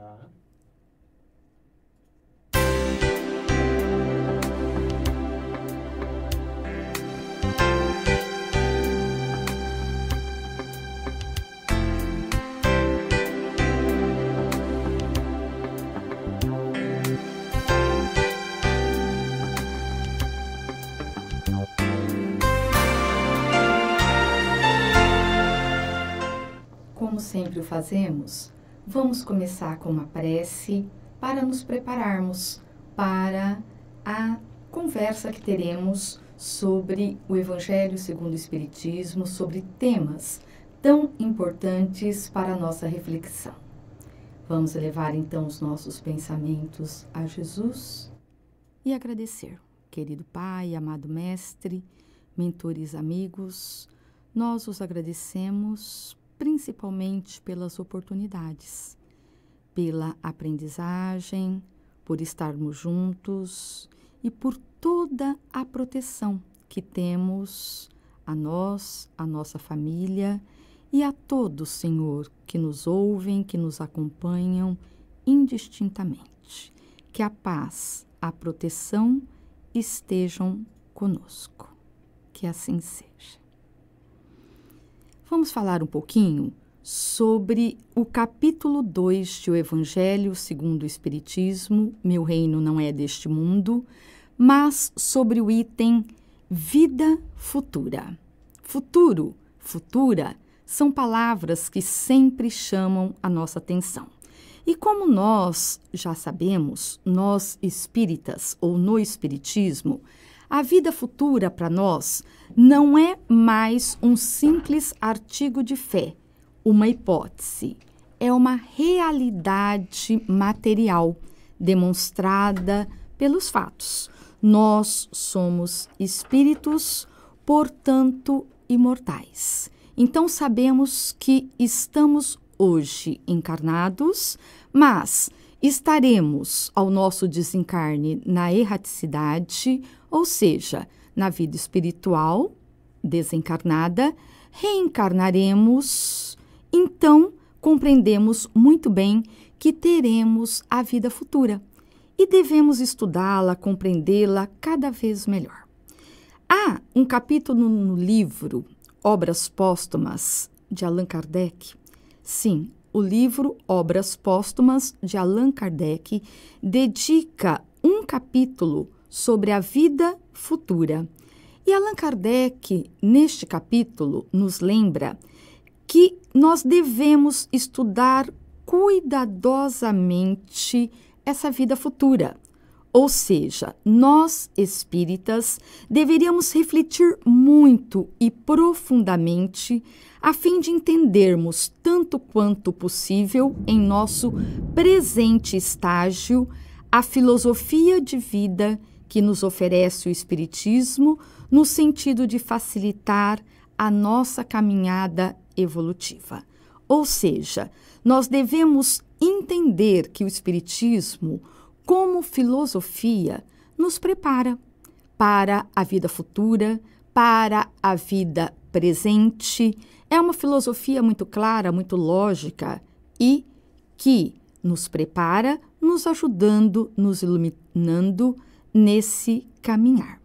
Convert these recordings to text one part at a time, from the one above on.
já. Como sempre o fazemos, Vamos começar com uma prece para nos prepararmos para a conversa que teremos sobre o Evangelho segundo o Espiritismo, sobre temas tão importantes para a nossa reflexão. Vamos levar então os nossos pensamentos a Jesus e agradecer, querido Pai, amado Mestre, mentores, amigos, nós os agradecemos principalmente pelas oportunidades, pela aprendizagem, por estarmos juntos e por toda a proteção que temos a nós, a nossa família e a todos, Senhor, que nos ouvem, que nos acompanham indistintamente. Que a paz, a proteção estejam conosco. Que assim seja. Vamos falar um pouquinho sobre o capítulo 2 do Evangelho segundo o Espiritismo, Meu Reino Não É Deste Mundo, mas sobre o item Vida Futura. Futuro, futura, são palavras que sempre chamam a nossa atenção. E como nós já sabemos, nós espíritas ou no espiritismo, a vida futura para nós não é mais um simples artigo de fé, uma hipótese. É uma realidade material demonstrada pelos fatos. Nós somos espíritos, portanto, imortais. Então sabemos que estamos hoje encarnados, mas estaremos ao nosso desencarne na erraticidade, ou seja, na vida espiritual desencarnada, reencarnaremos, então compreendemos muito bem que teremos a vida futura e devemos estudá-la, compreendê-la cada vez melhor. Há um capítulo no livro Obras Póstumas de Allan Kardec. Sim, o livro Obras Póstumas de Allan Kardec dedica um capítulo sobre a vida futura. E Allan Kardec, neste capítulo, nos lembra que nós devemos estudar cuidadosamente essa vida futura. Ou seja, nós espíritas deveríamos refletir muito e profundamente a fim de entendermos tanto quanto possível em nosso presente estágio a filosofia de vida que nos oferece o Espiritismo no sentido de facilitar a nossa caminhada evolutiva. Ou seja, nós devemos entender que o Espiritismo, como filosofia, nos prepara para a vida futura, para a vida presente. É uma filosofia muito clara, muito lógica e que nos prepara, nos ajudando, nos iluminando nesse caminhar.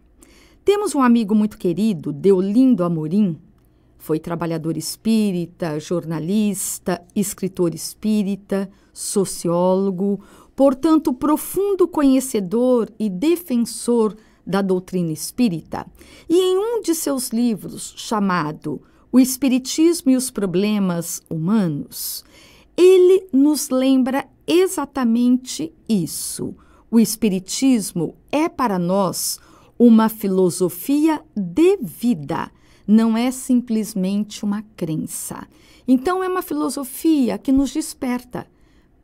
Temos um amigo muito querido, Deolindo Amorim, foi trabalhador espírita, jornalista, escritor espírita, sociólogo, portanto, profundo conhecedor e defensor da doutrina espírita. E em um de seus livros, chamado O Espiritismo e os Problemas Humanos, ele nos lembra exatamente isso o Espiritismo é para nós uma filosofia de vida, não é simplesmente uma crença. Então, é uma filosofia que nos desperta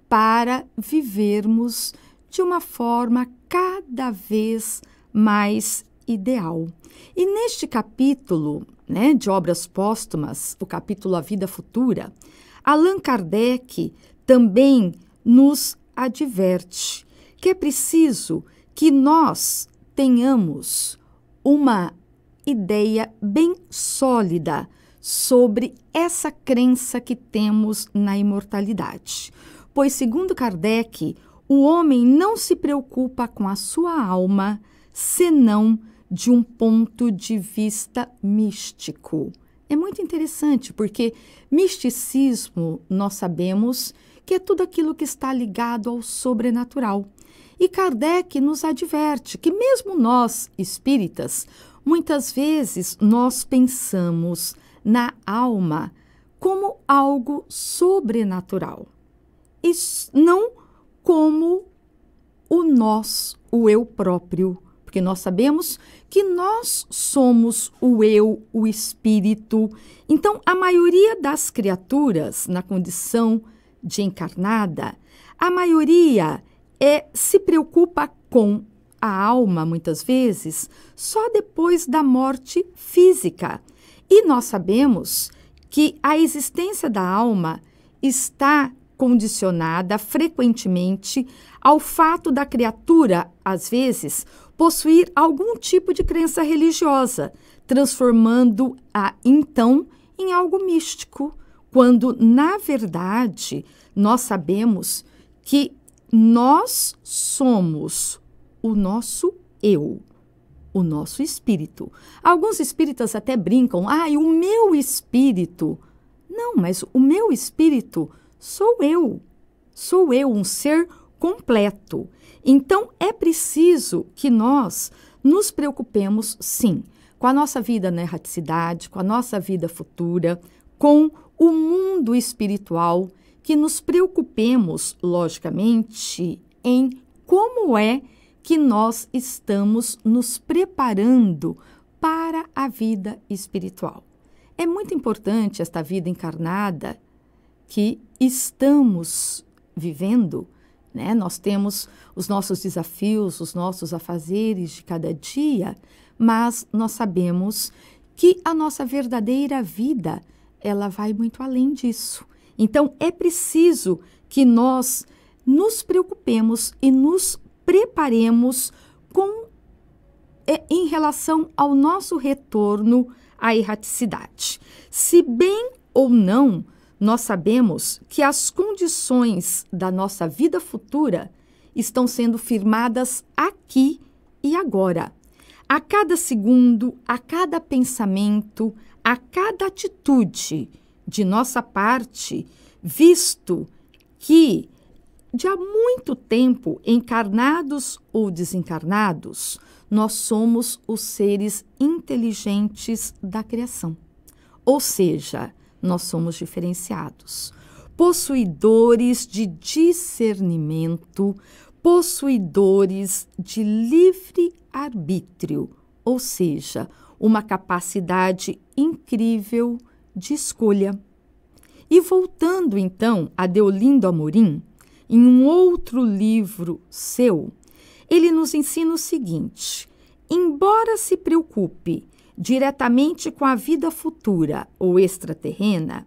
para vivermos de uma forma cada vez mais ideal. E neste capítulo né, de Obras Póstumas, o capítulo A Vida Futura, Allan Kardec também nos adverte que é preciso que nós tenhamos uma ideia bem sólida sobre essa crença que temos na imortalidade. Pois, segundo Kardec, o homem não se preocupa com a sua alma senão de um ponto de vista místico. É muito interessante porque misticismo nós sabemos que é tudo aquilo que está ligado ao sobrenatural. E Kardec nos adverte que, mesmo nós espíritas, muitas vezes nós pensamos na alma como algo sobrenatural e não como o nós, o eu próprio. Porque nós sabemos que nós somos o eu, o espírito. Então, a maioria das criaturas na condição de encarnada, a maioria é, se preocupa com a alma, muitas vezes, só depois da morte física. E nós sabemos que a existência da alma está condicionada frequentemente ao fato da criatura, às vezes, possuir algum tipo de crença religiosa, transformando-a então em algo místico, quando, na verdade, nós sabemos que nós somos o nosso eu, o nosso espírito. Alguns espíritas até brincam: ah, o meu espírito. Não, mas o meu espírito sou eu. Sou eu, um ser completo. Então é preciso que nós nos preocupemos, sim, com a nossa vida na erraticidade, com a nossa vida futura, com o mundo espiritual que nos preocupemos, logicamente, em como é que nós estamos nos preparando para a vida espiritual. É muito importante esta vida encarnada que estamos vivendo. Né? Nós temos os nossos desafios, os nossos afazeres de cada dia, mas nós sabemos que a nossa verdadeira vida ela vai muito além disso. Então, é preciso que nós nos preocupemos e nos preparemos com é, em relação ao nosso retorno à erraticidade. Se bem ou não, nós sabemos que as condições da nossa vida futura estão sendo firmadas aqui e agora. A cada segundo, a cada pensamento, a cada atitude de nossa parte, visto que de há muito tempo, encarnados ou desencarnados, nós somos os seres inteligentes da criação. Ou seja, nós somos diferenciados, possuidores de discernimento, possuidores de livre arbítrio, ou seja, uma capacidade incrível de escolha. E voltando então a Deolindo Amorim, em um outro livro seu, ele nos ensina o seguinte: embora se preocupe diretamente com a vida futura ou extraterrena,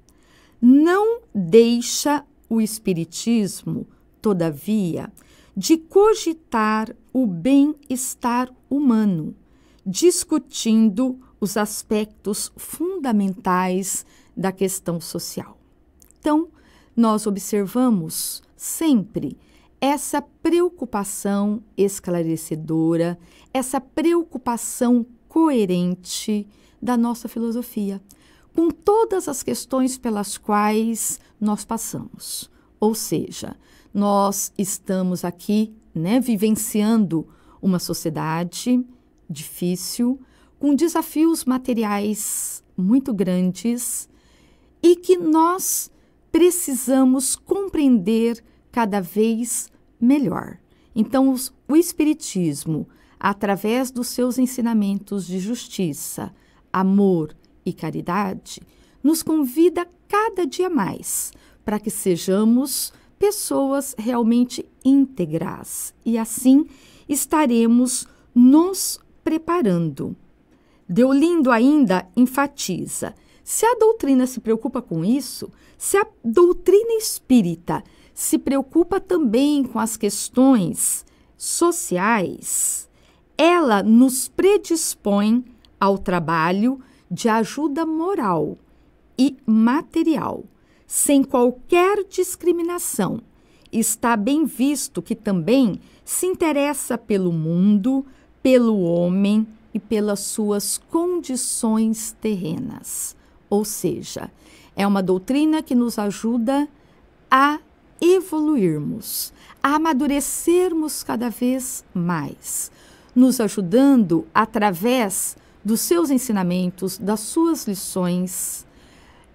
não deixa o Espiritismo, todavia, de cogitar o bem-estar humano, discutindo os aspectos fundamentais da questão social. Então, nós observamos sempre essa preocupação esclarecedora, essa preocupação coerente da nossa filosofia, com todas as questões pelas quais nós passamos. Ou seja, nós estamos aqui né, vivenciando uma sociedade difícil, com desafios materiais muito grandes e que nós precisamos compreender cada vez melhor. Então, o Espiritismo, através dos seus ensinamentos de justiça, amor e caridade, nos convida cada dia mais para que sejamos pessoas realmente íntegras e assim estaremos nos preparando Deolindo ainda enfatiza: se a doutrina se preocupa com isso, se a doutrina espírita se preocupa também com as questões sociais, ela nos predispõe ao trabalho de ajuda moral e material, sem qualquer discriminação. Está bem visto que também se interessa pelo mundo, pelo homem, e pelas suas condições terrenas. Ou seja, é uma doutrina que nos ajuda a evoluirmos, a amadurecermos cada vez mais, nos ajudando através dos seus ensinamentos, das suas lições,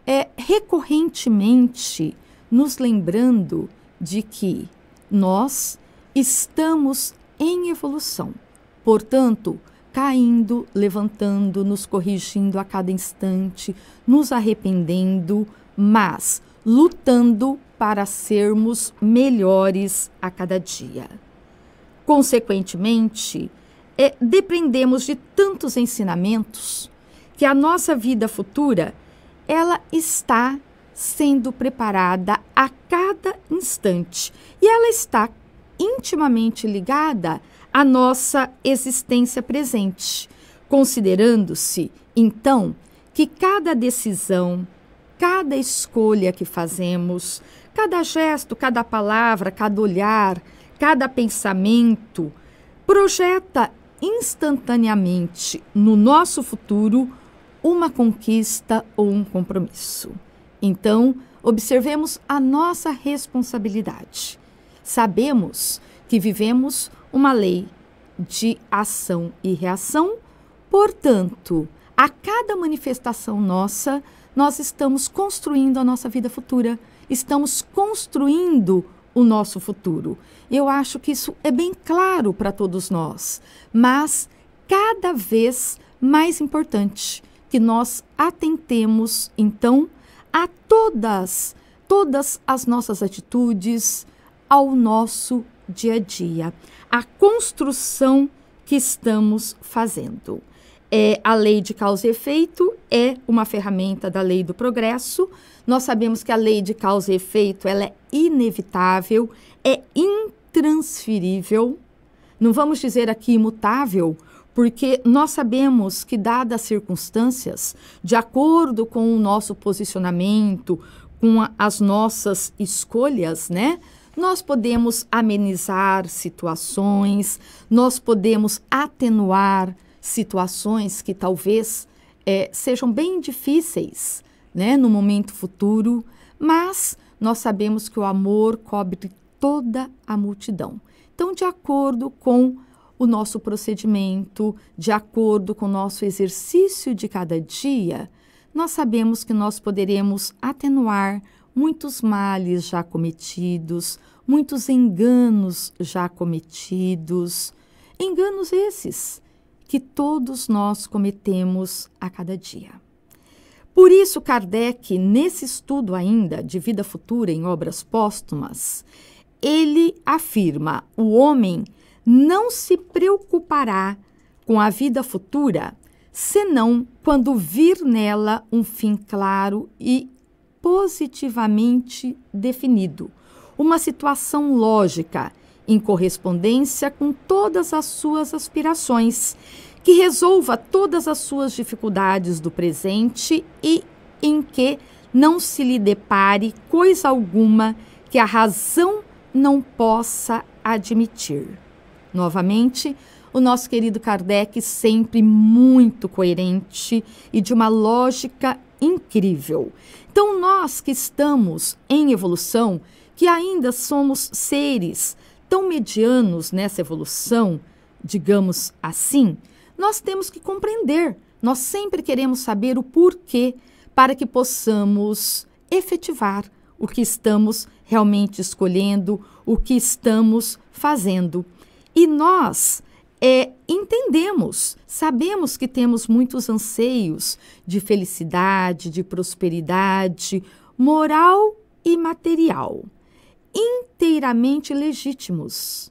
é recorrentemente nos lembrando de que nós estamos em evolução. Portanto, caindo, levantando, nos corrigindo a cada instante, nos arrependendo, mas lutando para sermos melhores a cada dia. Consequentemente, é, dependemos de tantos ensinamentos que a nossa vida futura ela está sendo preparada a cada instante e ela está intimamente ligada a nossa existência presente, considerando-se, então, que cada decisão, cada escolha que fazemos, cada gesto, cada palavra, cada olhar, cada pensamento, projeta instantaneamente no nosso futuro uma conquista ou um compromisso. Então, observemos a nossa responsabilidade. Sabemos que vivemos uma lei de ação e reação. Portanto, a cada manifestação nossa, nós estamos construindo a nossa vida futura, estamos construindo o nosso futuro. Eu acho que isso é bem claro para todos nós, mas cada vez mais importante que nós atentemos, então, a todas, todas as nossas atitudes, ao nosso dia a dia, a construção que estamos fazendo. É, a lei de causa e efeito é uma ferramenta da lei do progresso. Nós sabemos que a lei de causa e efeito ela é inevitável, é intransferível. Não vamos dizer aqui imutável, porque nós sabemos que, dadas as circunstâncias, de acordo com o nosso posicionamento, com a, as nossas escolhas, né? Nós podemos amenizar situações, nós podemos atenuar situações que talvez é, sejam bem difíceis né, no momento futuro, mas nós sabemos que o amor cobre toda a multidão. Então, de acordo com o nosso procedimento, de acordo com o nosso exercício de cada dia, nós sabemos que nós poderemos atenuar muitos males já cometidos, muitos enganos já cometidos, enganos esses que todos nós cometemos a cada dia. Por isso, Kardec, nesse estudo ainda de vida futura em obras póstumas, ele afirma: o homem não se preocupará com a vida futura senão quando vir nela um fim claro e positivamente definido, uma situação lógica, em correspondência com todas as suas aspirações, que resolva todas as suas dificuldades do presente e em que não se lhe depare coisa alguma que a razão não possa admitir. Novamente, o nosso querido Kardec sempre muito coerente e de uma lógica incrível. Então, nós que estamos em evolução, que ainda somos seres tão medianos nessa evolução, digamos assim, nós temos que compreender. Nós sempre queremos saber o porquê para que possamos efetivar o que estamos realmente escolhendo, o que estamos fazendo. E nós é, entendemos, sabemos que temos muitos anseios de felicidade, de prosperidade moral e material inteiramente legítimos.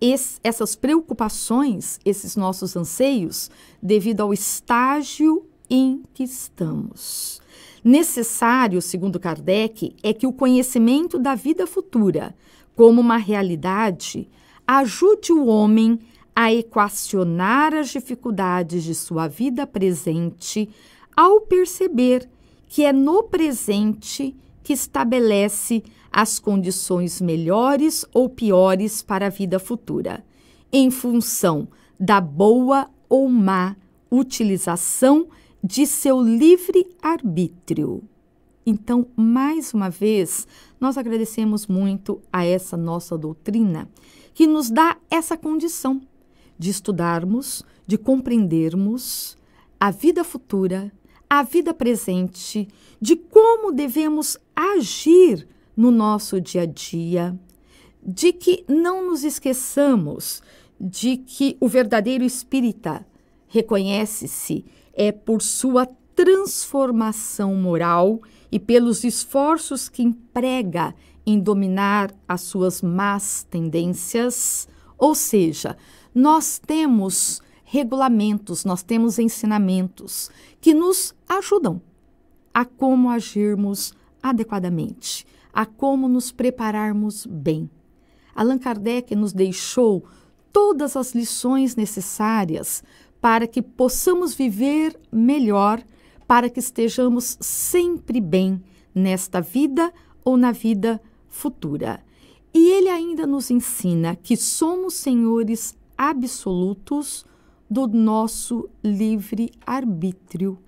Es, essas preocupações, esses nossos anseios, devido ao estágio em que estamos. Necessário, segundo Kardec, é que o conhecimento da vida futura, como uma realidade, ajude o homem a equacionar as dificuldades de sua vida presente ao perceber que é no presente que estabelece as condições melhores ou piores para a vida futura, em função da boa ou má utilização de seu livre arbítrio. Então, mais uma vez, nós agradecemos muito a essa nossa doutrina que nos dá essa condição de estudarmos, de compreendermos a vida futura, a vida presente, de como devemos agir no nosso dia a dia, de que não nos esqueçamos de que o verdadeiro espírita reconhece-se é por sua transformação moral e pelos esforços que emprega em dominar as suas más tendências, ou seja, nós temos regulamentos, nós temos ensinamentos que nos ajudam a como agirmos adequadamente a como nos prepararmos bem. Allan Kardec nos deixou todas as lições necessárias para que possamos viver melhor, para que estejamos sempre bem nesta vida ou na vida futura. E ele ainda nos ensina que somos senhores absolutos do nosso livre arbítrio.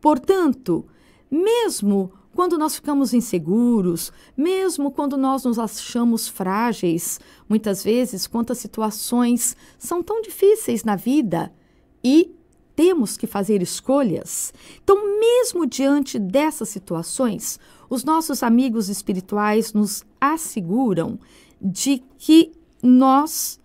Portanto, mesmo quando nós ficamos inseguros, mesmo quando nós nos achamos frágeis, muitas vezes, quantas situações são tão difíceis na vida e temos que fazer escolhas. Então, mesmo diante dessas situações, os nossos amigos espirituais nos asseguram de que nós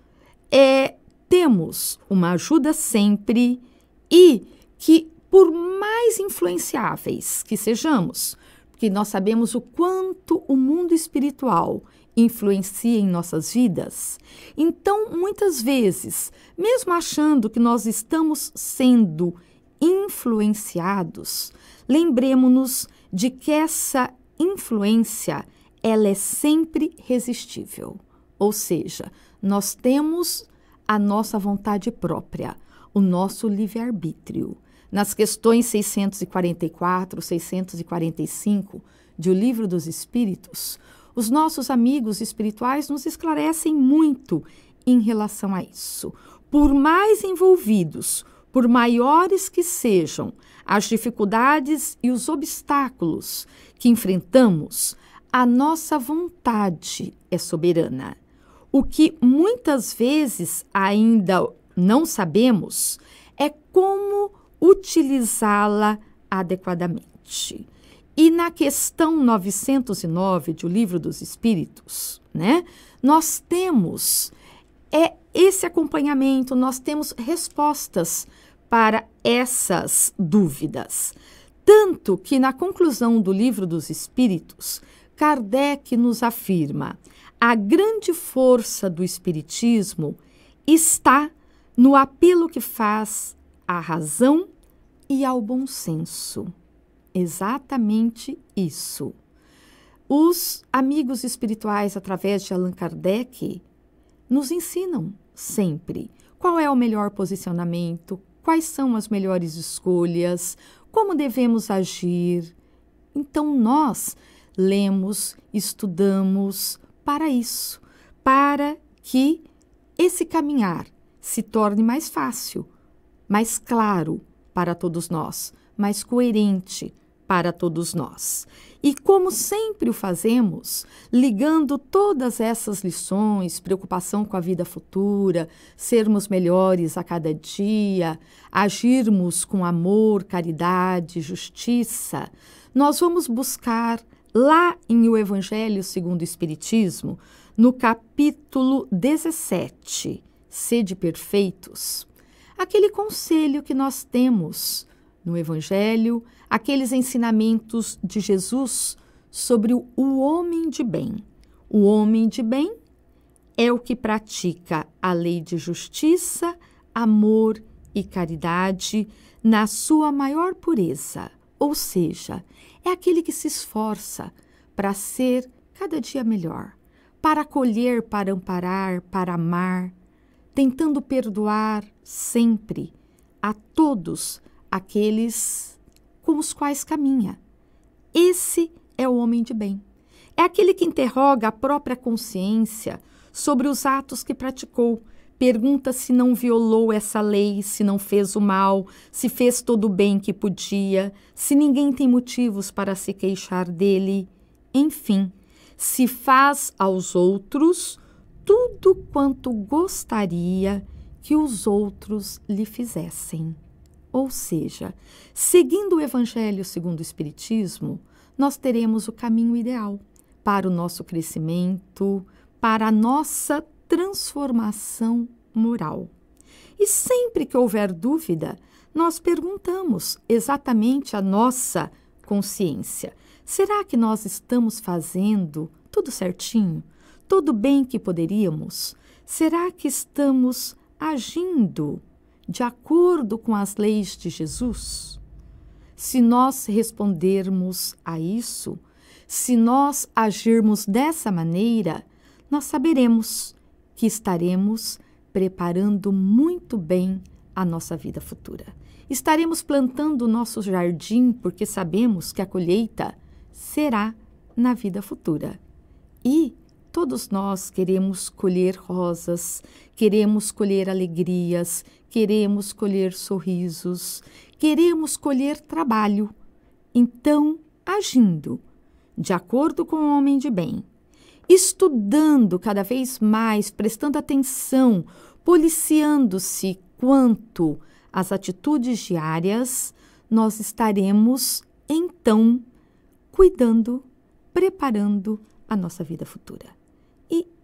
é, temos uma ajuda sempre e que, por mais influenciáveis que sejamos, que nós sabemos o quanto o mundo espiritual influencia em nossas vidas. Então, muitas vezes, mesmo achando que nós estamos sendo influenciados, lembremos-nos de que essa influência ela é sempre resistível. Ou seja, nós temos a nossa vontade própria, o nosso livre-arbítrio nas questões 644, 645 de O Livro dos Espíritos, os nossos amigos espirituais nos esclarecem muito em relação a isso. Por mais envolvidos, por maiores que sejam as dificuldades e os obstáculos que enfrentamos, a nossa vontade é soberana. O que muitas vezes ainda não sabemos é como utilizá-la adequadamente. E na questão 909 do Livro dos Espíritos, né, nós temos é esse acompanhamento, nós temos respostas para essas dúvidas. Tanto que na conclusão do Livro dos Espíritos, Kardec nos afirma: a grande força do espiritismo está no apelo que faz à razão e ao bom senso. Exatamente isso. Os amigos espirituais, através de Allan Kardec, nos ensinam sempre qual é o melhor posicionamento, quais são as melhores escolhas, como devemos agir. Então, nós lemos, estudamos para isso, para que esse caminhar se torne mais fácil, mais claro, para todos nós, mas coerente para todos nós. E como sempre o fazemos, ligando todas essas lições, preocupação com a vida futura, sermos melhores a cada dia, agirmos com amor, caridade, justiça, nós vamos buscar lá em O Evangelho segundo o Espiritismo, no capítulo 17, Sede Perfeitos, aquele conselho que nós temos no Evangelho, aqueles ensinamentos de Jesus sobre o homem de bem. O homem de bem é o que pratica a lei de justiça, amor e caridade na sua maior pureza, ou seja, é aquele que se esforça para ser cada dia melhor, para acolher, para amparar, para amar, tentando perdoar sempre a todos aqueles com os quais caminha. Esse é o homem de bem. É aquele que interroga a própria consciência sobre os atos que praticou, pergunta se não violou essa lei, se não fez o mal, se fez todo o bem que podia, se ninguém tem motivos para se queixar dele, enfim, se faz aos outros tudo quanto gostaria que os outros lhe fizessem. Ou seja, seguindo o Evangelho segundo o Espiritismo, nós teremos o caminho ideal para o nosso crescimento, para a nossa transformação moral. E sempre que houver dúvida, nós perguntamos exatamente à nossa consciência: será que nós estamos fazendo tudo certinho? todo bem que poderíamos, será que estamos agindo de acordo com as leis de Jesus? Se nós respondermos a isso, se nós agirmos dessa maneira, nós saberemos que estaremos preparando muito bem a nossa vida futura. Estaremos plantando o nosso jardim porque sabemos que a colheita será na vida futura. E Todos nós queremos colher rosas, queremos colher alegrias, queremos colher sorrisos, queremos colher trabalho. Então, agindo, de acordo com o homem de bem, estudando cada vez mais, prestando atenção, policiando-se quanto às atitudes diárias, nós estaremos então cuidando, preparando a nossa vida futura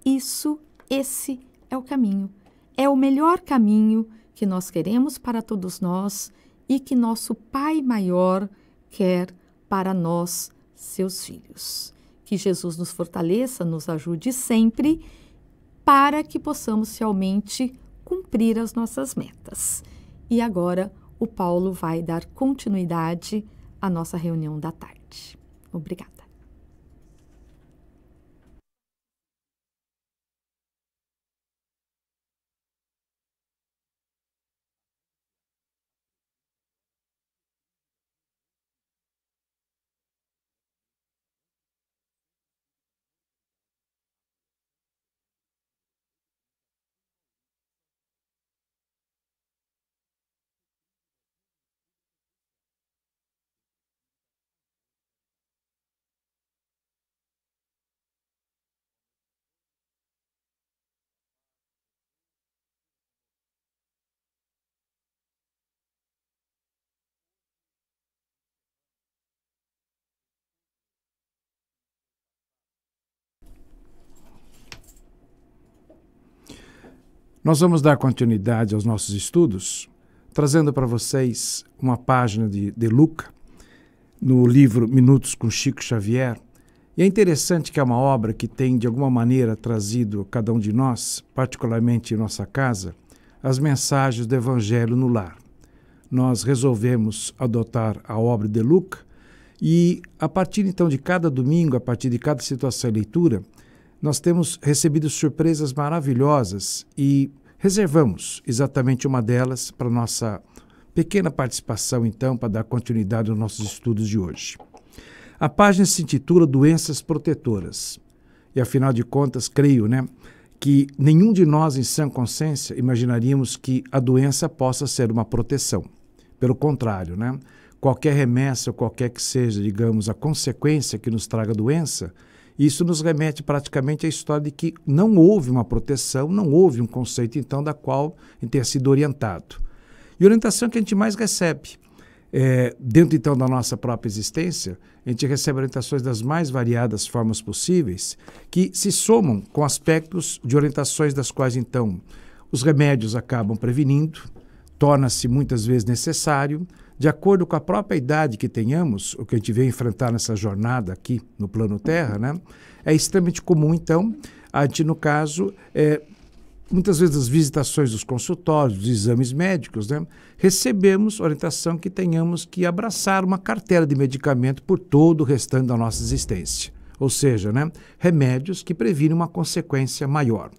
isso, esse é o caminho. É o melhor caminho que nós queremos para todos nós e que nosso Pai maior quer para nós, seus filhos. Que Jesus nos fortaleça, nos ajude sempre para que possamos realmente cumprir as nossas metas. E agora o Paulo vai dar continuidade à nossa reunião da tarde. Obrigada. Nós vamos dar continuidade aos nossos estudos, trazendo para vocês uma página de, de Luca, no livro Minutos com Chico Xavier. E é interessante que é uma obra que tem, de alguma maneira, trazido a cada um de nós, particularmente em nossa casa, as mensagens do Evangelho no lar. Nós resolvemos adotar a obra de Luca e, a partir então de cada domingo, a partir de cada situação de leitura, nós temos recebido surpresas maravilhosas e reservamos exatamente uma delas para nossa pequena participação, então, para dar continuidade aos nossos estudos de hoje. A página se intitula Doenças Protetoras. E afinal de contas, creio, né, que nenhum de nós em sã consciência imaginaríamos que a doença possa ser uma proteção. Pelo contrário, né? Qualquer remessa, qualquer que seja, digamos, a consequência que nos traga a doença, isso nos remete praticamente à história de que não houve uma proteção, não houve um conceito, então, da qual ter sido orientado. E orientação que a gente mais recebe. É, dentro, então, da nossa própria existência, a gente recebe orientações das mais variadas formas possíveis, que se somam com aspectos de orientações das quais, então, os remédios acabam prevenindo, torna-se muitas vezes necessário, de acordo com a própria idade que tenhamos, o que a gente veio enfrentar nessa jornada aqui no plano Terra, né? É extremamente comum, então, a gente, no caso, é, muitas vezes as visitações dos consultórios, dos exames médicos, né, recebemos orientação que tenhamos que abraçar uma carteira de medicamento por todo o restante da nossa existência. Ou seja, né, remédios que previnem uma consequência maior.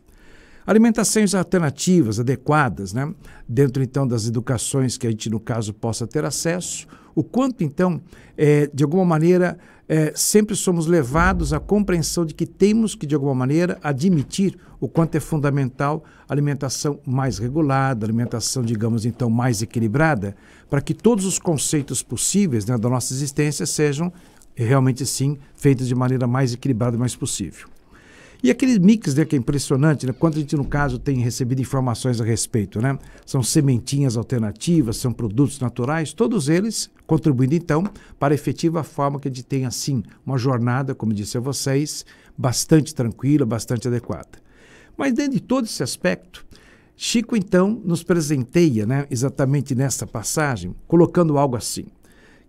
Alimentações alternativas, adequadas, né? dentro então das educações que a gente, no caso, possa ter acesso, o quanto então, é, de alguma maneira, é, sempre somos levados à compreensão de que temos que, de alguma maneira, admitir o quanto é fundamental alimentação mais regulada, alimentação, digamos então, mais equilibrada, para que todos os conceitos possíveis né, da nossa existência sejam realmente, sim, feitos de maneira mais equilibrada e mais possível. E aquele mix, né, que é impressionante, né? Quanto a gente, no caso, tem recebido informações a respeito, né? São sementinhas alternativas, são produtos naturais, todos eles contribuindo, então, para a efetiva forma que a gente tem, assim, uma jornada, como disse a vocês, bastante tranquila, bastante adequada. Mas dentro de todo esse aspecto, Chico, então, nos presenteia, né, exatamente nessa passagem, colocando algo assim,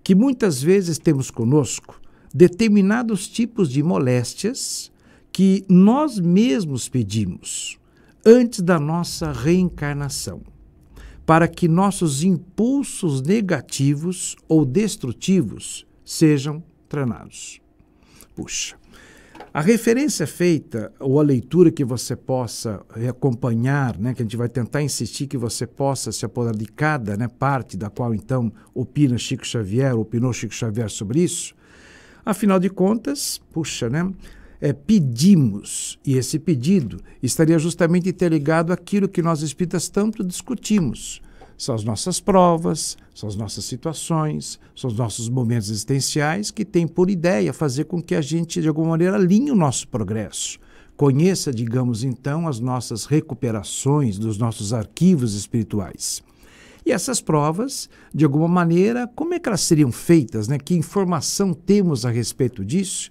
que muitas vezes temos conosco determinados tipos de moléstias que nós mesmos pedimos antes da nossa reencarnação, para que nossos impulsos negativos ou destrutivos sejam treinados. Puxa, a referência é feita ou a leitura que você possa acompanhar, né, que a gente vai tentar insistir que você possa se apoderar de cada né, parte da qual então opina Chico Xavier, opinou Chico Xavier sobre isso, afinal de contas, puxa, né, é, pedimos, e esse pedido estaria justamente interligado àquilo que nós espíritas tanto discutimos. São as nossas provas, são as nossas situações, são os nossos momentos existenciais que têm por ideia fazer com que a gente, de alguma maneira, alinhe o nosso progresso conheça, digamos então, as nossas recuperações dos nossos arquivos espirituais. E essas provas, de alguma maneira, como é que elas seriam feitas, né? Que informação temos a respeito disso?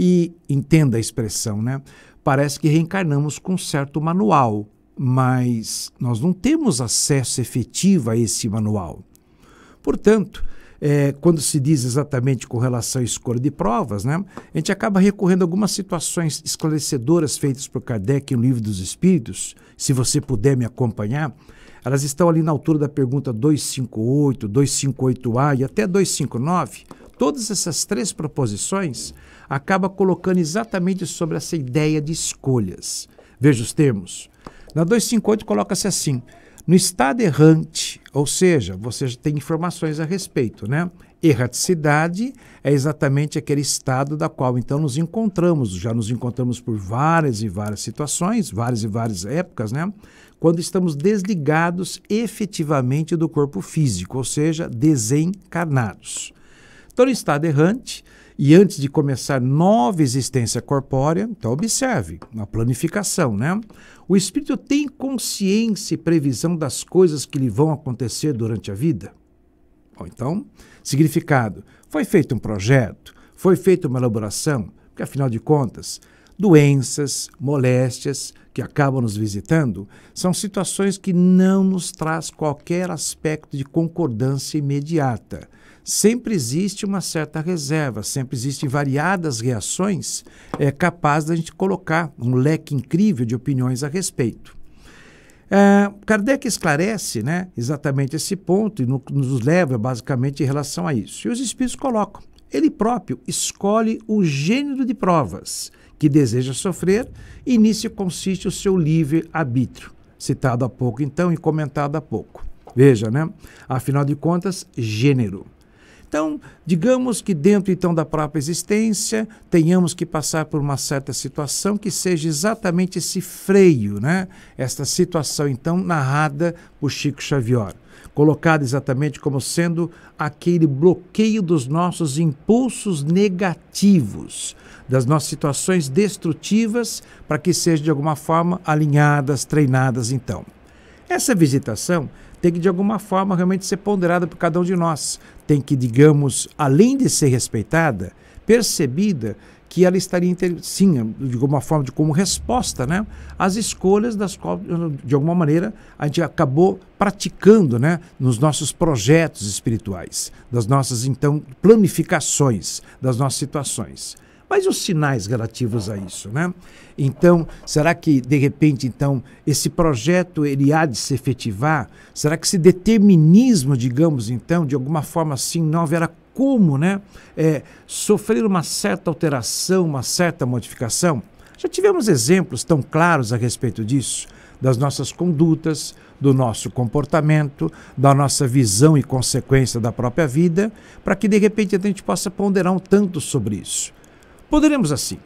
E entenda a expressão, né? Parece que reencarnamos com um certo manual, mas nós não temos acesso efetivo a esse manual. Portanto, é, quando se diz exatamente com relação à escolha de provas, né, a gente acaba recorrendo a algumas situações esclarecedoras feitas por Kardec no Livro dos Espíritos, se você puder me acompanhar. Elas estão ali na altura da pergunta 258, 258A e até 259. Todas essas três proposições acaba colocando exatamente sobre essa ideia de escolhas. Veja os termos. Na 258 coloca-se assim: no estado errante, ou seja, você já tem informações a respeito, né? Erraticidade é exatamente aquele estado da qual então nos encontramos, já nos encontramos por várias e várias situações, várias e várias épocas, né? Quando estamos desligados efetivamente do corpo físico, ou seja, desencarnados. Então, no estado errante, e antes de começar nova existência corpórea, então observe, uma planificação, né? O espírito tem consciência e previsão das coisas que lhe vão acontecer durante a vida? Bom, então, significado: foi feito um projeto, foi feita uma elaboração, porque afinal de contas, doenças, moléstias que acabam nos visitando são situações que não nos traz qualquer aspecto de concordância imediata sempre existe uma certa reserva, sempre existem variadas reações é, capazes da gente colocar um leque incrível de opiniões a respeito. É, Kardec esclarece né, exatamente esse ponto e no, nos leva basicamente em relação a isso. E os espíritos colocam. Ele próprio escolhe o gênero de provas que deseja sofrer e nisso consiste o seu livre-arbítrio, citado há pouco então e comentado há pouco. Veja, né? Afinal de contas, gênero. Então, digamos que dentro então da própria existência, tenhamos que passar por uma certa situação que seja exatamente esse freio, né? Esta situação então narrada por Chico Xavier, colocada exatamente como sendo aquele bloqueio dos nossos impulsos negativos, das nossas situações destrutivas, para que sejam de alguma forma alinhadas, treinadas então. Essa visitação tem que de alguma forma realmente ser ponderada por cada um de nós tem que, digamos, além de ser respeitada, percebida que ela estaria, sim, de alguma forma, de como resposta né, às escolhas das quais, de alguma maneira, a gente acabou praticando né, nos nossos projetos espirituais, das nossas, então, planificações das nossas situações. Mas os sinais relativos a isso, né? Então, será que de repente então esse projeto ele há de se efetivar? Será que esse determinismo, digamos então, de alguma forma assim não haverá como, né, é, sofrer uma certa alteração, uma certa modificação? Já tivemos exemplos tão claros a respeito disso, das nossas condutas, do nosso comportamento, da nossa visão e consequência da própria vida, para que de repente a gente possa ponderar um tanto sobre isso. Poderemos assim.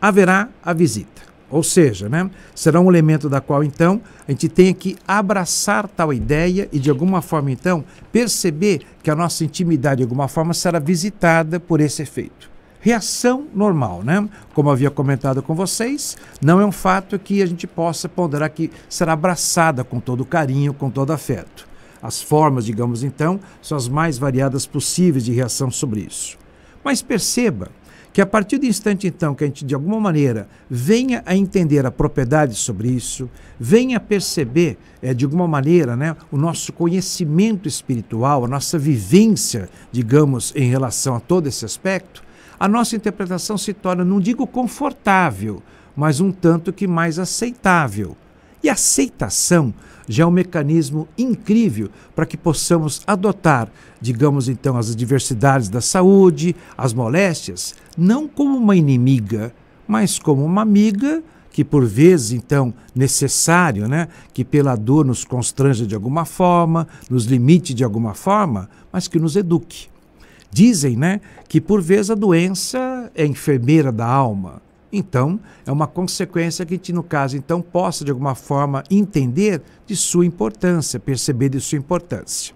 Haverá a visita, ou seja, né, será um elemento da qual então a gente tem que abraçar tal ideia e de alguma forma então perceber que a nossa intimidade de alguma forma será visitada por esse efeito reação normal, né? Como havia comentado com vocês, não é um fato que a gente possa ponderar que será abraçada com todo carinho, com todo afeto. As formas, digamos então, são as mais variadas possíveis de reação sobre isso. Mas perceba que a partir do instante então que a gente de alguma maneira venha a entender a propriedade sobre isso, venha a perceber é, de alguma maneira né, o nosso conhecimento espiritual, a nossa vivência, digamos, em relação a todo esse aspecto, a nossa interpretação se torna, não digo confortável, mas um tanto que mais aceitável. E aceitação já é um mecanismo incrível para que possamos adotar, digamos então, as adversidades da saúde, as moléstias, não como uma inimiga, mas como uma amiga que por vezes então necessário, né, que pela dor nos constranja de alguma forma, nos limite de alguma forma, mas que nos eduque. Dizem, né, que por vezes a doença é enfermeira da alma, então, é uma consequência que a gente, no caso, então, possa, de alguma forma, entender de sua importância, perceber de sua importância.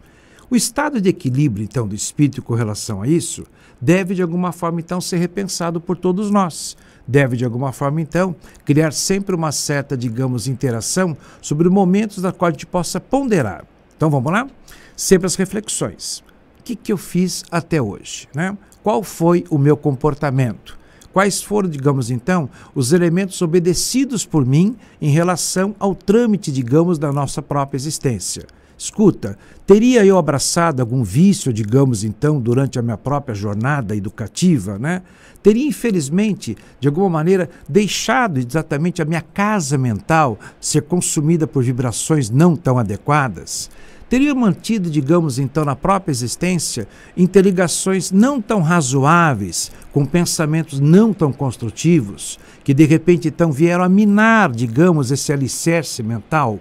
O estado de equilíbrio, então, do espírito com relação a isso, deve, de alguma forma, então, ser repensado por todos nós. Deve, de alguma forma, então, criar sempre uma certa, digamos, interação sobre momentos na qual a gente possa ponderar. Então, vamos lá? Sempre as reflexões. O que, que eu fiz até hoje? Né? Qual foi o meu comportamento? Quais foram, digamos então, os elementos obedecidos por mim em relação ao trâmite, digamos, da nossa própria existência? Escuta, teria eu abraçado algum vício, digamos então, durante a minha própria jornada educativa, né? Teria, infelizmente, de alguma maneira, deixado exatamente a minha casa mental ser consumida por vibrações não tão adequadas? teria mantido, digamos então, na própria existência, interligações não tão razoáveis, com pensamentos não tão construtivos, que de repente então vieram a minar, digamos, esse alicerce mental?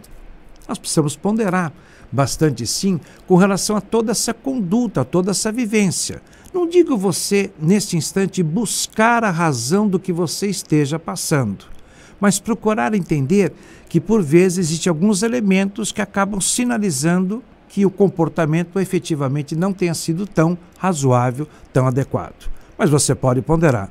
Nós precisamos ponderar bastante sim com relação a toda essa conduta, a toda essa vivência. Não digo você, neste instante, buscar a razão do que você esteja passando mas procurar entender que, por vezes, existem alguns elementos que acabam sinalizando que o comportamento efetivamente não tenha sido tão razoável, tão adequado. Mas você pode ponderar.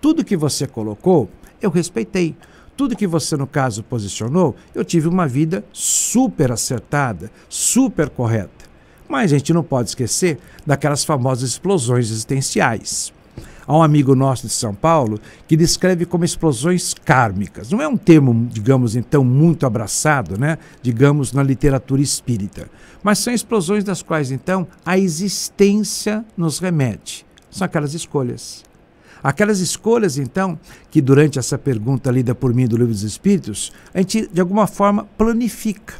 Tudo que você colocou, eu respeitei. Tudo que você, no caso, posicionou, eu tive uma vida super acertada, super correta. Mas a gente não pode esquecer daquelas famosas explosões existenciais a um amigo nosso de São Paulo que descreve como explosões kármicas. Não é um termo, digamos então, muito abraçado, né? digamos, na literatura espírita, mas são explosões das quais, então, a existência nos remete. São aquelas escolhas. Aquelas escolhas, então, que durante essa pergunta lida por mim do Livro dos Espíritos, a gente, de alguma forma, planifica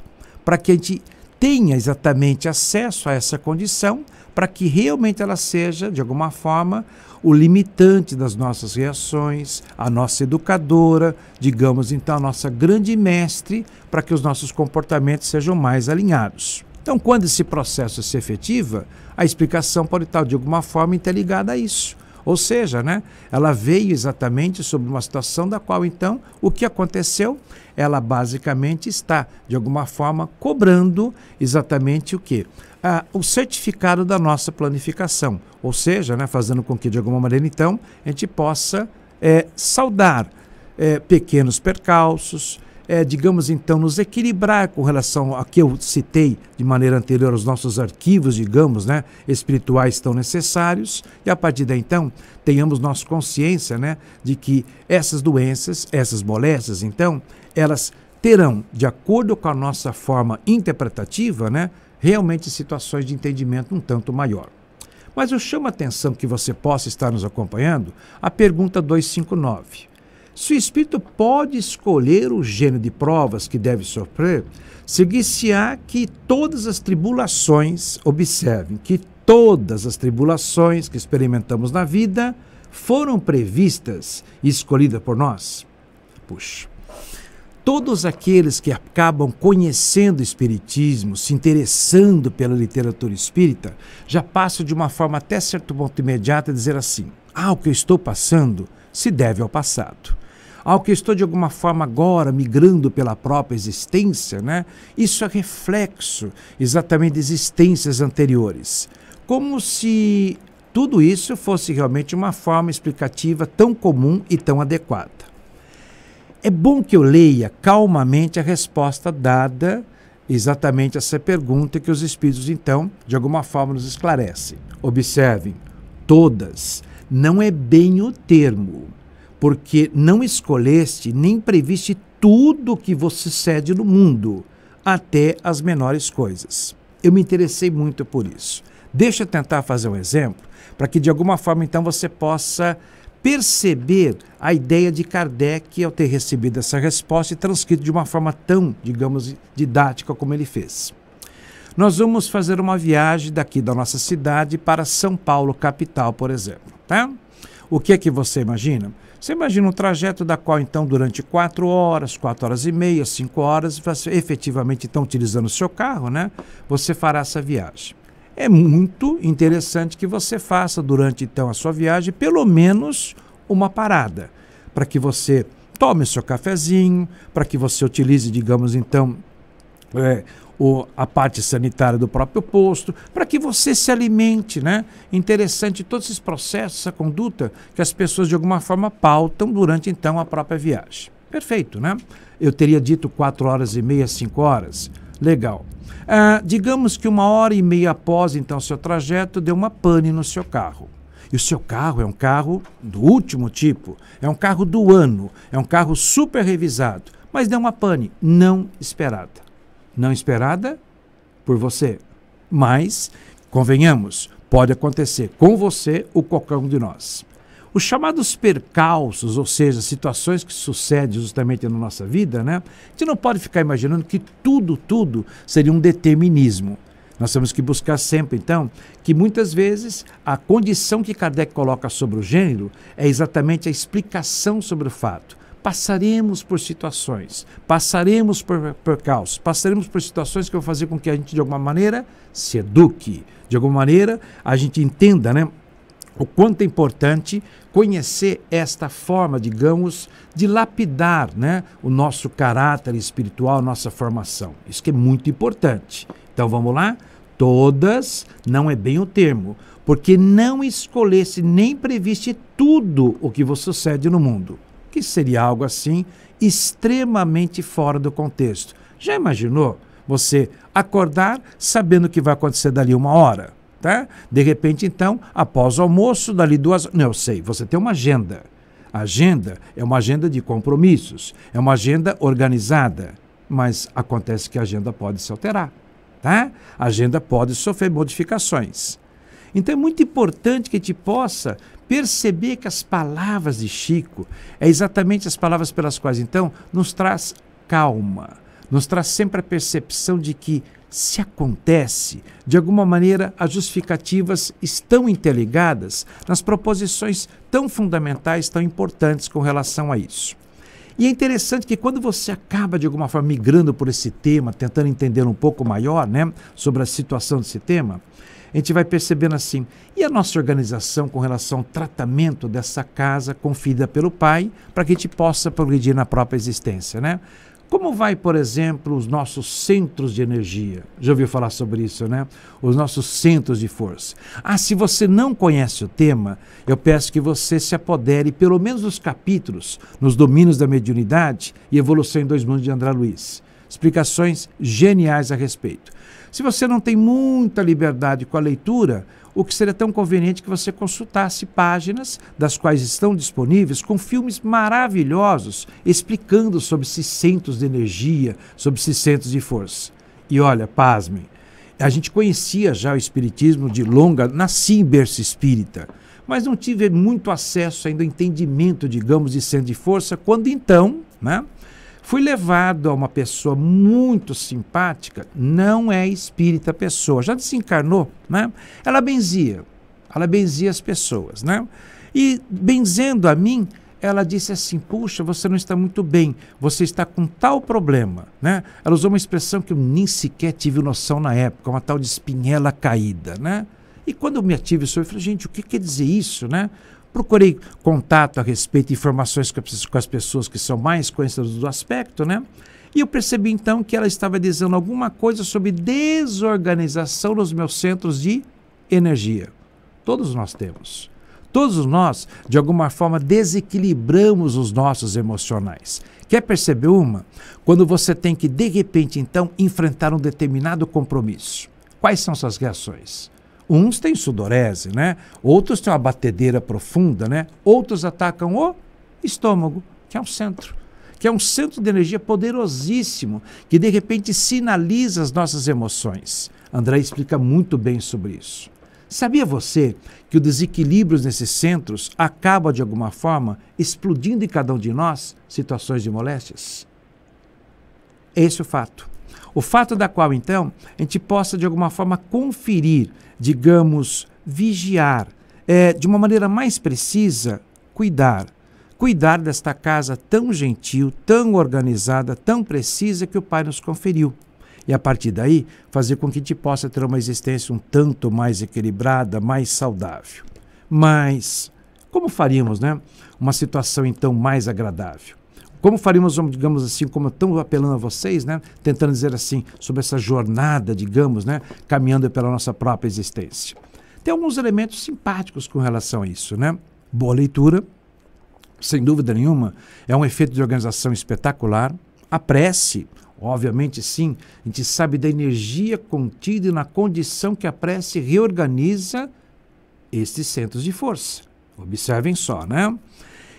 para que a gente tenha exatamente acesso a essa condição para que realmente ela seja, de alguma forma, o limitante das nossas reações, a nossa educadora, digamos então, a nossa grande mestre, para que os nossos comportamentos sejam mais alinhados. Então, quando esse processo se efetiva, a explicação pode estar, de alguma forma, interligada a isso. Ou seja, né, ela veio exatamente sobre uma situação da qual, então, o que aconteceu? Ela basicamente está, de alguma forma, cobrando exatamente o quê? Ah, o certificado da nossa planificação. Ou seja, né, fazendo com que, de alguma maneira, então, a gente possa é, saudar é, pequenos percalços, é, digamos então, nos equilibrar com relação a que eu citei de maneira anterior, os nossos arquivos, digamos, né, espirituais tão necessários, e a partir daí então tenhamos nossa consciência né, de que essas doenças, essas moléstias, então, elas terão, de acordo com a nossa forma interpretativa, né, realmente situações de entendimento um tanto maior. Mas eu chamo a atenção que você possa estar nos acompanhando a pergunta 259. Se o espírito pode escolher o gênero de provas que deve sofrer, seguir-se-á que todas as tribulações, observem, que todas as tribulações que experimentamos na vida foram previstas e escolhidas por nós. Puxa. Todos aqueles que acabam conhecendo o Espiritismo, se interessando pela literatura espírita, já passam de uma forma até certo ponto imediata a dizer assim: ah, o que eu estou passando se deve ao passado ao que estou de alguma forma agora migrando pela própria existência, né? Isso é reflexo exatamente de existências anteriores. Como se tudo isso fosse realmente uma forma explicativa tão comum e tão adequada. É bom que eu leia calmamente a resposta dada exatamente essa pergunta que os espíritos então, de alguma forma, nos esclarecem. Observem, todas não é bem o termo porque não escolheste nem previste tudo que você cede no mundo, até as menores coisas. Eu me interessei muito por isso. Deixa eu tentar fazer um exemplo, para que de alguma forma então você possa perceber a ideia de Kardec ao ter recebido essa resposta e transcrito de uma forma tão, digamos, didática como ele fez. Nós vamos fazer uma viagem daqui da nossa cidade para São Paulo, capital, por exemplo. Tá? O que é que você imagina? Você imagina um trajeto da qual, então, durante quatro horas, quatro horas e meia, cinco horas, você efetivamente estão utilizando o seu carro, né? Você fará essa viagem. É muito interessante que você faça durante, então, a sua viagem, pelo menos uma parada, para que você tome seu cafezinho, para que você utilize, digamos, então, é, o, a parte sanitária do próprio posto, para que você se alimente, né? Interessante todos esses processos, essa conduta que as pessoas de alguma forma pautam durante então a própria viagem. Perfeito, né? Eu teria dito quatro horas e meia, cinco horas. Legal. Ah, digamos que uma hora e meia após então seu trajeto deu uma pane no seu carro. E o seu carro é um carro do último tipo, é um carro do ano, é um carro super revisado, mas deu uma pane não esperada não esperada por você. Mas, convenhamos, pode acontecer com você ou qualquer um de nós. Os chamados percalços, ou seja, situações que sucedem justamente na nossa vida, né? A gente não pode ficar imaginando que tudo, tudo seria um determinismo. Nós temos que buscar sempre, então, que muitas vezes a condição que Kardec coloca sobre o gênero é exatamente a explicação sobre o fato passaremos por situações, passaremos por, por caos, passaremos por situações que vão fazer com que a gente, de alguma maneira, se eduque. De alguma maneira, a gente entenda, né? O quanto é importante conhecer esta forma, digamos, de lapidar né, o nosso caráter espiritual, nossa formação. Isso que é muito importante. Então vamos lá? Todas não é bem o termo, porque não escolhesse nem previste tudo o que vos sucede no mundo que seria algo assim extremamente fora do contexto. Já imaginou você acordar sabendo o que vai acontecer dali uma hora? Tá? De repente, então, após o almoço, dali duas. Não, eu sei, você tem uma agenda. A agenda é uma agenda de compromissos, é uma agenda organizada. Mas acontece que a agenda pode se alterar. Tá? A agenda pode sofrer modificações. Então é muito importante que a gente possa perceber que as palavras de Chico é exatamente as palavras pelas quais então nos traz calma, nos traz sempre a percepção de que se acontece, de alguma maneira as justificativas estão interligadas nas proposições tão fundamentais, tão importantes com relação a isso. E é interessante que quando você acaba de alguma forma migrando por esse tema, tentando entender um pouco maior, né, sobre a situação desse tema, a gente vai percebendo assim. E a nossa organização com relação ao tratamento dessa casa confida pelo pai, para que a gente possa progredir na própria existência, né? Como vai, por exemplo, os nossos centros de energia? Já ouviu falar sobre isso, né? Os nossos centros de força. Ah, se você não conhece o tema, eu peço que você se apodere pelo menos dos capítulos nos domínios da mediunidade e evolução em dois mundos de André Luiz. Explicações geniais a respeito. Se você não tem muita liberdade com a leitura, o que seria tão conveniente que você consultasse páginas das quais estão disponíveis com filmes maravilhosos explicando sobre esses centros de energia, sobre esses centros de força. E olha, pasmem, a gente conhecia já o espiritismo de longa, nasci em berço espírita, mas não tive muito acesso ainda ao entendimento, digamos, de centro de força, quando então, né? Fui levado a uma pessoa muito simpática, não é espírita pessoa, já desencarnou, né? Ela benzia, ela benzia as pessoas, né? E benzendo a mim, ela disse assim: Puxa, você não está muito bem, você está com tal problema. Né? Ela usou uma expressão que eu nem sequer tive noção na época, uma tal de espinhela caída. Né? E quando eu me ative sobre, eu falei: Gente, o que quer dizer isso? Né? procurei contato a respeito, informações com as pessoas que são mais conhecidas do aspecto, né? E eu percebi então que ela estava dizendo alguma coisa sobre desorganização nos meus centros de energia. Todos nós temos. Todos nós, de alguma forma, desequilibramos os nossos emocionais. Quer perceber uma? Quando você tem que, de repente, então, enfrentar um determinado compromisso. Quais são suas reações? Uns têm sudorese, né? Outros têm uma batedeira profunda, né? Outros atacam o estômago, que é um centro que é um centro de energia poderosíssimo, que de repente sinaliza as nossas emoções. André explica muito bem sobre isso. Sabia você que o desequilíbrio nesses centros acaba de alguma forma, explodindo em cada um de nós situações de moléstias? Esse é o fato. O fato da qual, então, a gente possa, de alguma forma, conferir digamos, vigiar, é, de uma maneira mais precisa, cuidar. Cuidar desta casa tão gentil, tão organizada, tão precisa que o Pai nos conferiu. E a partir daí, fazer com que a gente possa ter uma existência um tanto mais equilibrada, mais saudável. Mas como faríamos, né? Uma situação então mais agradável? Como faríamos, digamos assim, como estamos apelando a vocês, né? Tentando dizer assim, sobre essa jornada, digamos, né? Caminhando pela nossa própria existência. Tem alguns elementos simpáticos com relação a isso, né? Boa leitura, sem dúvida nenhuma, é um efeito de organização espetacular. A prece, Obviamente, sim, a gente sabe da energia contida na condição que a prece reorganiza estes centros de força. Observem só, né?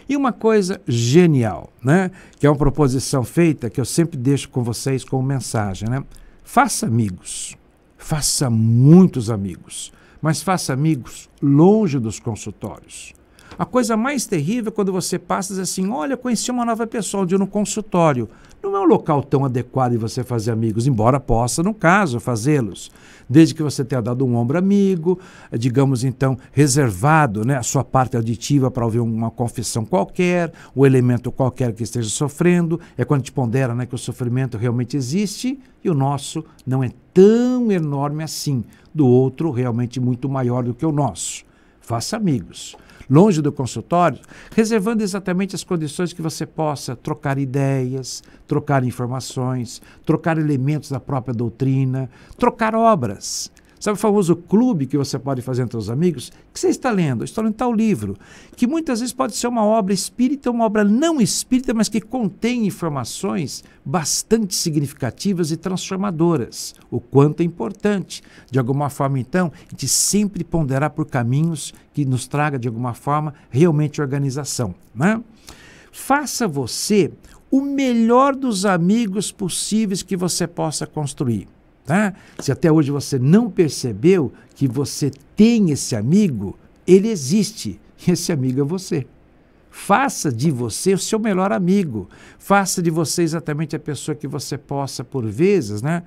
E uma coisa genial, né? que é uma proposição feita que eu sempre deixo com vocês como mensagem: né? faça amigos, faça muitos amigos, mas faça amigos longe dos consultórios. A coisa mais terrível é quando você passa e diz assim: olha, conheci uma nova pessoa onde no consultório não é um local tão adequado de você fazer amigos, embora possa, no caso, fazê-los. Desde que você tenha dado um ombro amigo, eh, digamos então, reservado né, a sua parte auditiva para ouvir uma confissão qualquer, o elemento qualquer que esteja sofrendo. É quando te pondera né, que o sofrimento realmente existe e o nosso não é tão enorme assim, do outro realmente muito maior do que o nosso. Faça amigos longe do consultório, reservando exatamente as condições que você possa trocar ideias, trocar informações, trocar elementos da própria doutrina, trocar obras. Sabe o famoso clube que você pode fazer entre os amigos? O que você está lendo? Eu estou lendo tal livro, que muitas vezes pode ser uma obra espírita, uma obra não espírita, mas que contém informações bastante significativas e transformadoras. O quanto é importante. De alguma forma, então, a gente sempre ponderar por caminhos que nos traga, de alguma forma, realmente organização. Né? Faça você o melhor dos amigos possíveis que você possa construir. Tá? Se até hoje você não percebeu que você tem esse amigo, ele existe. esse amigo é você. Faça de você o seu melhor amigo. Faça de você exatamente a pessoa que você possa, por vezes, né,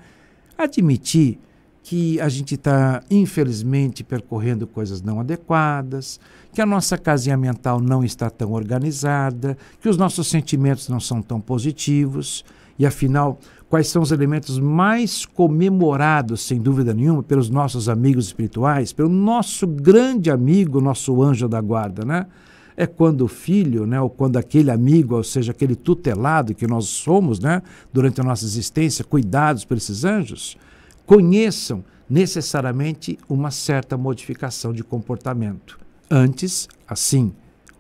admitir que a gente está, infelizmente, percorrendo coisas não adequadas, que a nossa casinha mental não está tão organizada, que os nossos sentimentos não são tão positivos. E afinal, quais são os elementos mais comemorados, sem dúvida nenhuma, pelos nossos amigos espirituais, pelo nosso grande amigo, nosso anjo da guarda, né? É quando o filho, né, ou quando aquele amigo, ou seja, aquele tutelado que nós somos, né, durante a nossa existência, cuidados por esses anjos, conheçam necessariamente uma certa modificação de comportamento. Antes, assim,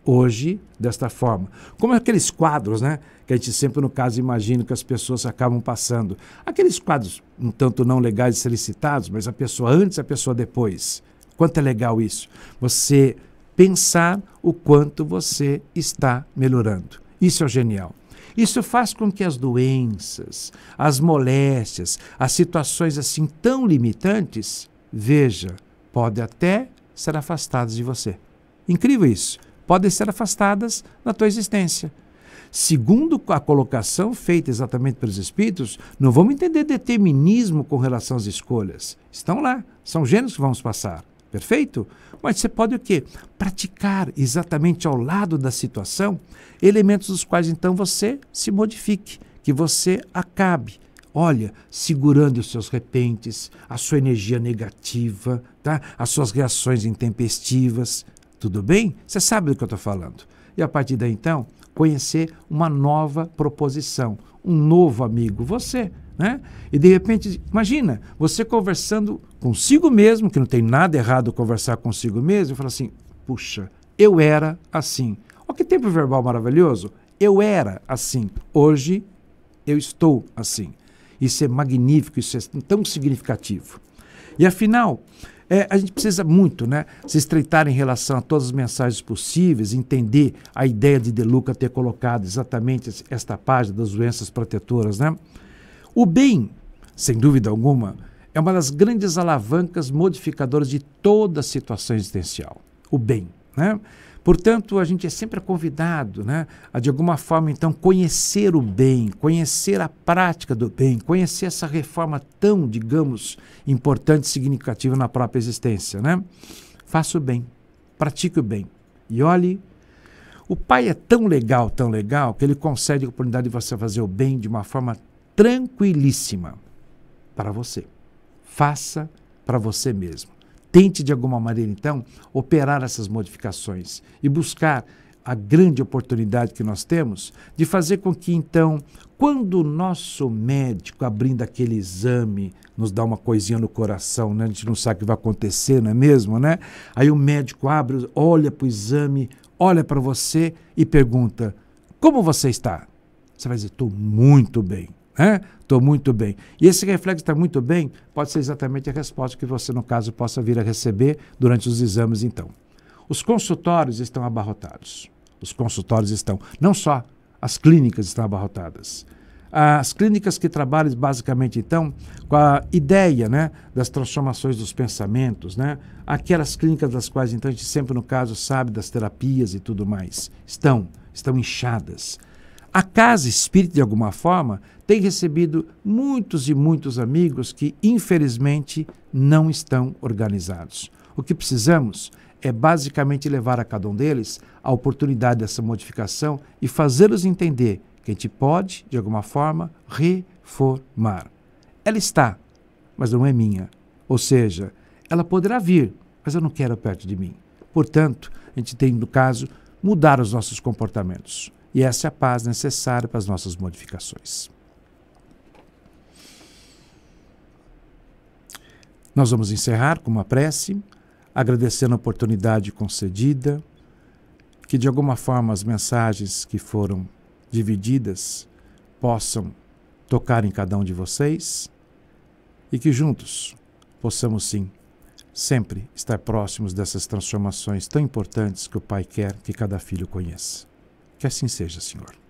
hoje desta forma. Como aqueles quadros, né? Que a gente sempre, no caso, imagina que as pessoas acabam passando. Aqueles quadros, um tanto não legais e solicitados mas a pessoa antes, a pessoa depois. Quanto é legal isso? Você pensar o quanto você está melhorando. Isso é genial. Isso faz com que as doenças, as moléstias, as situações assim tão limitantes, veja, pode até ser afastadas de você. Incrível isso podem ser afastadas da tua existência. Segundo a colocação feita exatamente pelos espíritos, não vamos entender determinismo com relação às escolhas. Estão lá, são gêneros que vamos passar. Perfeito? Mas você pode o quê? Praticar exatamente ao lado da situação elementos dos quais então você se modifique, que você acabe, olha, segurando os seus repentes, a sua energia negativa, tá? as suas reações intempestivas. Tudo bem? Você sabe do que eu estou falando. E a partir daí, então, conhecer uma nova proposição, um novo amigo, você. Né? E de repente, imagina, você conversando consigo mesmo, que não tem nada errado conversar consigo mesmo, e falar assim: puxa, eu era assim. Olha que tempo verbal maravilhoso! Eu era assim, hoje eu estou assim. Isso é magnífico, isso é tão significativo. E afinal, é, a gente precisa muito né, se estreitar em relação a todas as mensagens possíveis, entender a ideia de De Luca ter colocado exatamente esta página das doenças protetoras. Né? O bem, sem dúvida alguma, é uma das grandes alavancas modificadoras de toda a situação existencial. O bem. Né? Portanto, a gente é sempre convidado né, a, de alguma forma, então, conhecer o bem, conhecer a prática do bem, conhecer essa reforma tão, digamos, importante, significativa na própria existência. Né? Faça o bem, pratique o bem. E olhe, o Pai é tão legal, tão legal, que ele concede a oportunidade de você fazer o bem de uma forma tranquilíssima para você. Faça para você mesmo tente, de alguma maneira, então, operar essas modificações e buscar a grande oportunidade que nós temos de fazer com que, então, quando o nosso médico, abrindo aquele exame, nos dá uma coisinha no coração, né? a gente não sabe o que vai acontecer, não é mesmo? Né? Aí o médico abre, olha para o exame, olha para você e pergunta: Como você está? Você vai dizer: Estou muito bem. Estou muito bem. E esse reflexo está muito bem pode ser exatamente a resposta que você, no caso, possa vir a receber durante os exames, então. Os consultórios estão abarrotados. Os consultórios estão. Não só as clínicas estão abarrotadas. As clínicas que trabalham basicamente, então, com a ideia né, das transformações dos pensamentos, né, aquelas clínicas das quais, então, a gente sempre, no caso, sabe das terapias e tudo mais, estão, estão inchadas. A casa espírita, de alguma forma, tem recebido muitos e muitos amigos que, infelizmente, não estão organizados. O que precisamos é basicamente levar a cada um deles a oportunidade dessa modificação e fazê-los entender que a gente pode, de alguma forma, reformar. Ela está, mas não é minha. Ou seja, ela poderá vir, mas eu não quero perto de mim. Portanto, a gente tem, no caso, mudar os nossos comportamentos. E essa é a paz necessária para as nossas modificações. Nós vamos encerrar com uma prece, agradecendo a oportunidade concedida, que de alguma forma as mensagens que foram divididas possam tocar em cada um de vocês e que juntos possamos sim sempre estar próximos dessas transformações tão importantes que o Pai quer que cada filho conheça. Que assim seja, Senhor.